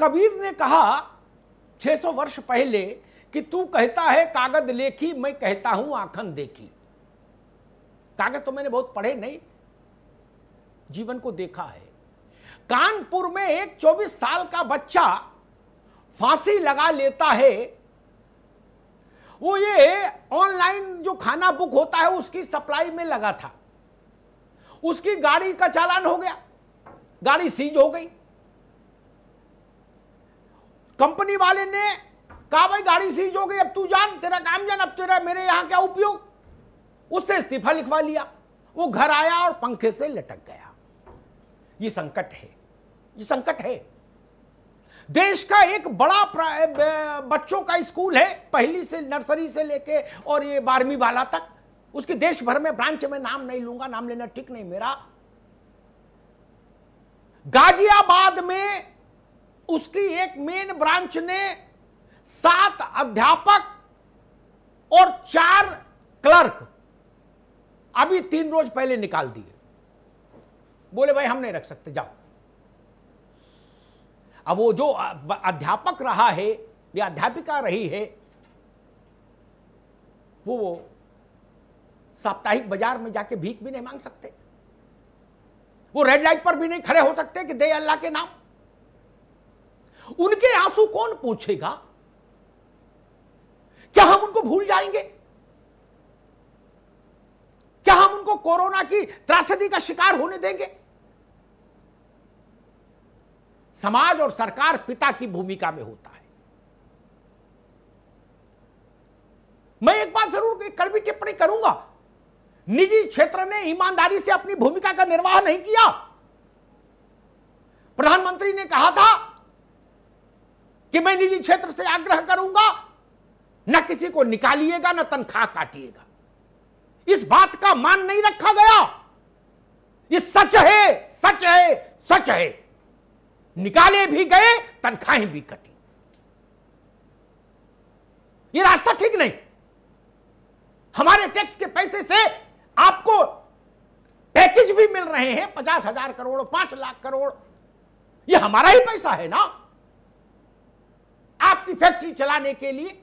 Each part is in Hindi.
कबीर ने कहा 600 वर्ष पहले कि तू कहता है कागज लेखी मैं कहता हूं आखन देखी कागज तो मैंने बहुत पढ़े नहीं जीवन को देखा है कानपुर में एक 24 साल का बच्चा फांसी लगा लेता है वो ये ऑनलाइन जो खाना बुक होता है उसकी सप्लाई में लगा था उसकी गाड़ी का चालान हो गया गाड़ी सीज हो गई कंपनी वाले ने कहा भाई गाड़ी सीज हो गई अब तू जान तेरा काम जान अब तेरा मेरे यहां क्या उपयोग उससे इस्तीफा लिखवा लिया वो घर आया और पंखे से लटक गया ये संकट है ये संकट है देश का एक बड़ा बच्चों का स्कूल है पहली से नर्सरी से लेके और ये बारहवीं वाला तक उसके देश भर में ब्रांच में नाम नहीं लूंगा नाम लेना ठीक नहीं मेरा गाजियाबाद में उसकी एक मेन ब्रांच ने सात अध्यापक और चार क्लर्क अभी तीन रोज पहले निकाल दिए बोले भाई हम नहीं रख सकते जाओ अब वो जो अध्यापक रहा है या अध्यापिका रही है वो वो साप्ताहिक बाजार में जाके भीख भी नहीं मांग सकते वो रेड लाइट पर भी नहीं खड़े हो सकते कि दे अल्लाह के नाम उनके आंसू कौन पूछेगा क्या हम उनको भूल जाएंगे क्या हम उनको कोरोना की त्रासदी का शिकार होने देंगे समाज और सरकार पिता की भूमिका में होता है मैं एक बात जरूर एक कड़वी टिप्पणी करूंगा निजी क्षेत्र ने ईमानदारी से अपनी भूमिका का निर्वाह नहीं किया प्रधानमंत्री ने कहा था कि मैं निजी क्षेत्र से आग्रह करूंगा न किसी को निकालिएगा न तनख्वाह काटिएगा इस बात का मान नहीं रखा गया ये सच है सच है सच है निकाले भी गए तनख्वाहें भी कटी ये रास्ता ठीक नहीं हमारे टैक्स के पैसे से आपको पैकेज भी मिल रहे हैं पचास हजार करोड़ पांच लाख करोड़ ये हमारा ही पैसा है ना आपकी फैक्ट्री चलाने के लिए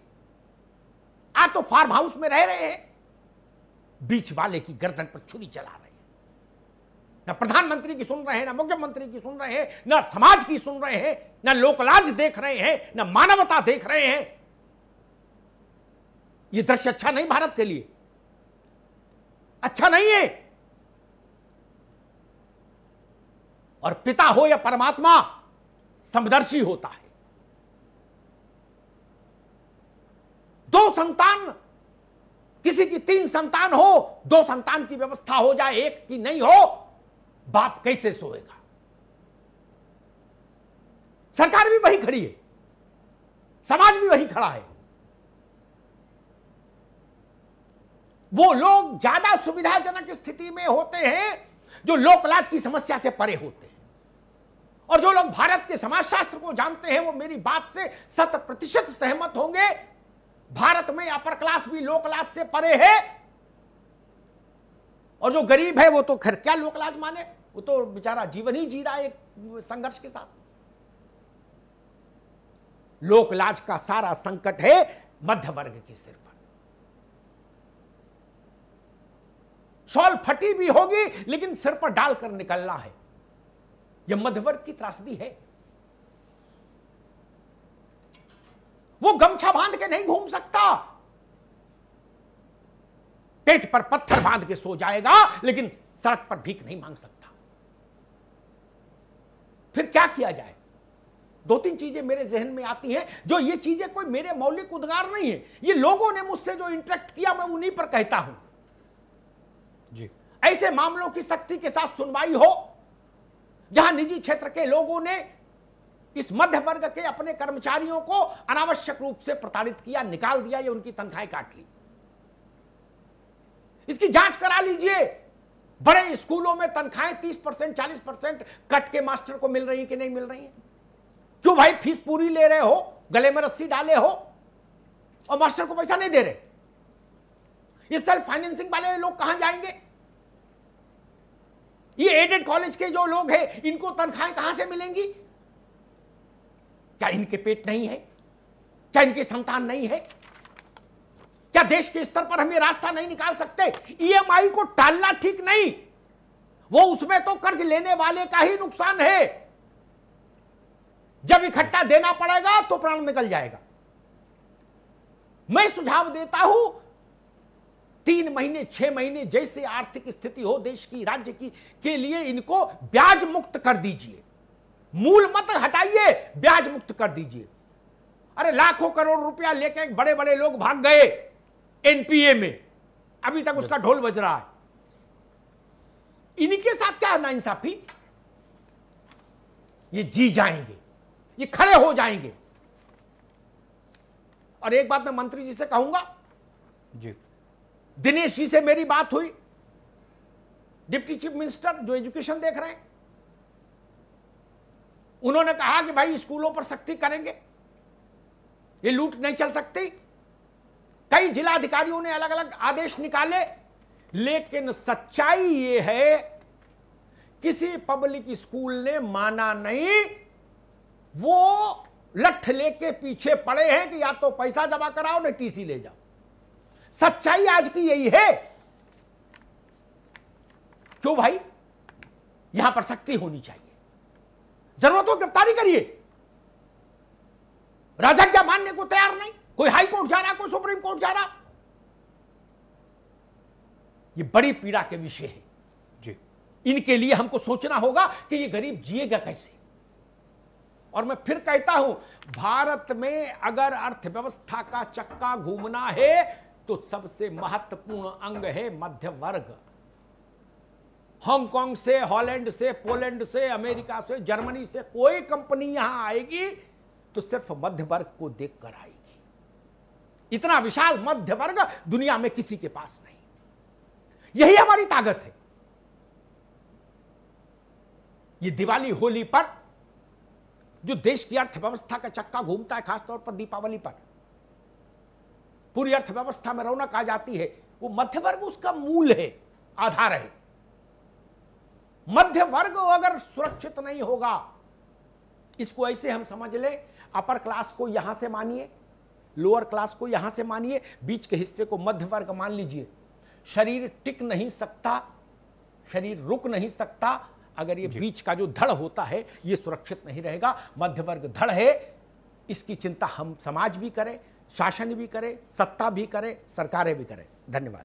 आप तो फार्म हाउस में रह रहे हैं बीच वाले की गर्दन पर छुरी चला रहे हैं ना प्रधानमंत्री की सुन रहे हैं ना मुख्यमंत्री की सुन रहे हैं ना समाज की सुन रहे हैं ना लोकलाज देख रहे हैं ना मानवता देख रहे हैं यह दृश्य अच्छा नहीं भारत के लिए अच्छा नहीं है और पिता हो या परमात्मा समदर्शी होता है दो संतान किसी की तीन संतान हो दो संतान की व्यवस्था हो जाए एक की नहीं हो बाप कैसे सोएगा सरकार भी वही खड़ी है समाज भी वही खड़ा है वो लोग ज्यादा सुविधाजनक स्थिति में होते हैं जो लोकलाज की समस्या से परे होते हैं और जो लोग भारत के समाजशास्त्र को जानते हैं वो मेरी बात से शत प्रतिशत सहमत होंगे भारत में अपर क्लास भी लो क्लास से परे है और जो गरीब है वो तो खैर क्या लो क्लास माने वो तो बेचारा जीवन ही जी रहा है एक संघर्ष के साथ लोकलाज का सारा संकट है मध्य वर्ग के सिर पर शॉल फटी भी होगी लेकिन सिर पर डालकर निकलना है यह मध्य वर्ग की त्रासदी है वो गमछा बांध के नहीं घूम सकता पेट पर पत्थर बांध के सो जाएगा लेकिन सड़क पर भीख नहीं मांग सकता फिर क्या किया जाए दो तीन चीजें मेरे जहन में आती हैं जो ये चीजें कोई मेरे मौलिक उद्गार नहीं है ये लोगों ने मुझसे जो इंटरेक्ट किया मैं उन्हीं पर कहता हूं जी ऐसे मामलों की सख्ती के साथ सुनवाई हो जहां निजी क्षेत्र के लोगों ने इस मध्य वर्ग के अपने कर्मचारियों को अनावश्यक रूप से प्रताड़ित किया निकाल दिया या उनकी तनख्वाहें काट ली इसकी जांच करा लीजिए बड़े स्कूलों में तनख्वाहें तीस परसेंट चालीस परसेंट कट के मास्टर को मिल रही है कि नहीं मिल रही है क्यों भाई फीस पूरी ले रहे हो गले में रस्सी डाले हो और मास्टर को पैसा नहीं दे रहे इस सेल्फ फाइनेंसिंग वाले लोग कहां जाएंगे ये एडेड कॉलेज के जो लोग हैं इनको तनख्वाहें कहां से मिलेंगी क्या इनके पेट नहीं है क्या इनके संतान नहीं है क्या देश के स्तर पर हमें रास्ता नहीं निकाल सकते ईएमआई e को टालना ठीक नहीं वो उसमें तो कर्ज लेने वाले का ही नुकसान है जब इकट्ठा देना पड़ेगा तो प्राण निकल जाएगा मैं सुझाव देता हूं तीन महीने छह महीने जैसे आर्थिक स्थिति हो देश की राज्य की के लिए इनको ब्याज मुक्त कर दीजिए मूल मत हटाइए ब्याज मुक्त कर दीजिए अरे लाखों करोड़ रुपया लेके बड़े बड़े लोग भाग गए एनपीए में अभी तक उसका ढोल बज रहा है इनके साथ क्या ना इंसाफी ये जी जाएंगे ये खड़े हो जाएंगे और एक बात मैं मंत्री जी से कहूंगा जी दिनेश जी से मेरी बात हुई डिप्टी चीफ मिनिस्टर जो एजुकेशन देख रहे हैं उन्होंने कहा कि भाई स्कूलों पर सख्ती करेंगे ये लूट नहीं चल सकती कई जिलाधिकारियों ने अलग अलग आदेश निकाले लेकिन सच्चाई ये है किसी पब्लिक स्कूल ने माना नहीं वो लठ लेके पीछे पड़े हैं कि या तो पैसा जमा कराओ ना टीसी ले जाओ सच्चाई आज की यही है क्यों भाई यहां पर सख्ती होनी चाहिए जरूरत हो गिरफ्तारी करिए क्या मानने को तैयार नहीं कोई हाई कोर्ट जा रहा कोई सुप्रीम कोर्ट जा रहा ये बड़ी पीड़ा के विषय है जी इनके लिए हमको सोचना होगा कि ये गरीब जिएगा कैसे और मैं फिर कहता हूं भारत में अगर अर्थव्यवस्था का चक्का घूमना है तो सबसे महत्वपूर्ण अंग है मध्य वर्ग हांगकांग से हॉलैंड से पोलैंड से अमेरिका से जर्मनी से कोई कंपनी यहां आएगी तो सिर्फ मध्य वर्ग को देखकर आएगी इतना विशाल मध्य वर्ग दुनिया में किसी के पास नहीं यही हमारी ताकत है ये दिवाली होली पर जो देश की अर्थव्यवस्था का चक्का घूमता है खासतौर पर दीपावली पर पूरी अर्थव्यवस्था में रौनक आ जाती है वो मध्य वर्ग उसका मूल है आधार है मध्य वर्ग अगर सुरक्षित नहीं होगा इसको ऐसे हम समझ लें अपर क्लास को यहां से मानिए लोअर क्लास को यहां से मानिए बीच के हिस्से को मध्य वर्ग मान लीजिए शरीर टिक नहीं सकता शरीर रुक नहीं सकता अगर ये बीच का जो धड़ होता है ये सुरक्षित नहीं रहेगा मध्य वर्ग धड़ है इसकी चिंता हम समाज भी करें शासन भी करें सत्ता भी करें सरकारें भी करें धन्यवाद